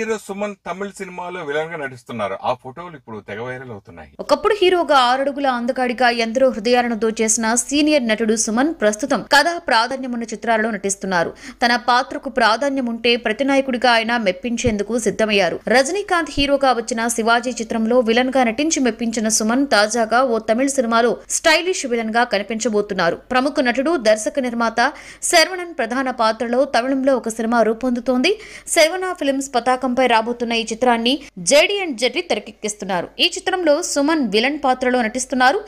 hero Suman తమిళ సినిమాలో villain గా నటిస్తున్నారు ఆ ఫోటోలు ఇప్పుడు తెగ వైరల్ అవుతున్నాయి ఒకప్పుడు హీరోగా ఆరడుగుల అందగాడిగా ఎందరో హృదయాలను దోచేసిన సీనియర్ నటుడు సుమన్ ప్రస్తుతం కథ ప్రాధాన్యమున్న చిత్రాలలో నటిస్తున్నారు తన పాత్రకు ప్రాధాన్యం ఉంటే ప్రతి నాయకుడిగా ఆయన మెప్పించేందుకు సిద్ధమయ్యారు రజనీకాంత్ హీరోగా వచ్చిన శివాజీ చిత్రంలో విలన్ గా నటించి మెప్పించిన సుమన్ తాజాగా ఓ తమిళ సినిమాలో స్టైలిష్ విలన్ గా కనిపించబోతున్నారు ప్రముఖ నటుడు దర్శక నిర్మాత శర్వణన్ ప్రధాన పాత్రలో తమిళంలో ఒక సినిమా రూపొందుతోంది శర్వణ ఫిల్మ్స్ పతాకం పతాకంపై రాబోతున్న ఈ చిత్రాన్ని జేడి అండ్ జెడ్డి తెరకెక్కిస్తున్నారు ఈ చిత్రంలో సుమన్ విలన్ పాత్రలో నటిస్తున్నారు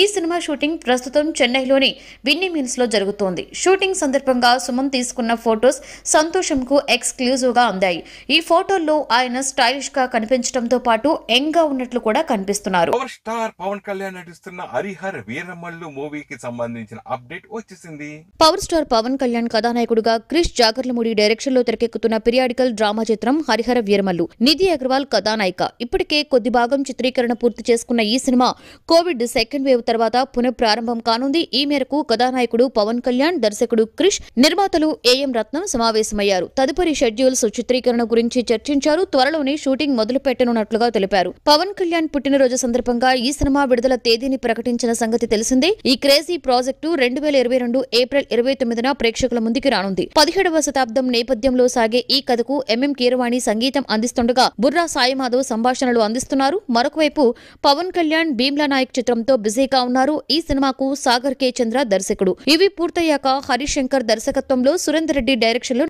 ఈ సినిమా షూటింగ్ ప్రస్తుతం చెన్నైలోని విన్నీ మిల్స్ లో జరుగుతోంది షూటింగ్ సందర్భంగా సుమన్ తీసుకున్న ఫొటోస్ సంతోషంకు ఎక్స్క్లూజివ్ గా అందాయి ఈ ఫోటోల్లో ఆయన స్టైలిష్ గా కనిపించడంతో పాటు యంగ్ గా ఉన్నట్లు కూడా కనిపిస్తున్నారు పవర్ స్టార్ పవన్ కళ్యాణ్ నటిస్తున్న హరిహర్ మూవీకి సంబంధించిన అప్డేట్ వచ్చేసింది పవర్ స్టార్ పవన్ కళ్యాణ్ కథానాయకుడుగా క్రిష్ జాగర్లమూడి డైరెక్షన్ లో తెరకెక్కుతున్న పిరియాడికల్ డ్రామా చిత్రం హరిహర్ హరిహర వీరమల్లు నిధి అగర్వాల్ కథానాయిక ఇప్పటికే కొద్ది భాగం చిత్రీకరణ పూర్తి చేసుకున్న ఈ సినిమా కోవిడ్ సెకండ్ వేవ్ తర్వాత పునఃప్రారంభం కానుంది ఈ మేరకు కథానాయకుడు పవన్ కళ్యాణ్ దర్శకుడు క్రిష్ నిర్మాతలు ఏఎం రత్నం సమావేశమయ్యారు తదుపరి షెడ్యూల్స్ చిత్రీకరణ గురించి చర్చించారు త్వరలోనే షూటింగ్ మొదలు పెట్టనున్నట్లుగా తెలిపారు పవన్ కళ్యాణ్ పుట్టినరోజు సందర్భంగా ఈ సినిమా విడుదల తేదీని ప్రకటించిన సంగతి తెలిసిందే ఈ క్రేజీ ప్రాజెక్టు రెండు వేల ఇరవై రెండు ఏప్రిల్ ఇరవై తొమ్మిదిన ప్రేక్షకుల ముందుకు రానుంది పదిహేడవ శతాబ్దం నేపథ్యంలో సాగే ఈ కథకు ఎంఎం కీరవాణి సంగీతం అందిస్తుండగా బుర్రా సాయిమాధవ్ సంభాషణలు అందిస్తున్నారు మరొకవైపు పవన్ కళ్యాణ్ భీమ్లా నాయక్ చిత్రంతో బిజీగా ఉన్నారు ఈ సినిమాకు సాగర్ కే చంద్ర దర్శకుడు ఇవి పూర్తయ్యాక హరిశంకర్ దర్శకత్వంలో సురేందర్ రెడ్డి డైరెక్షన్లో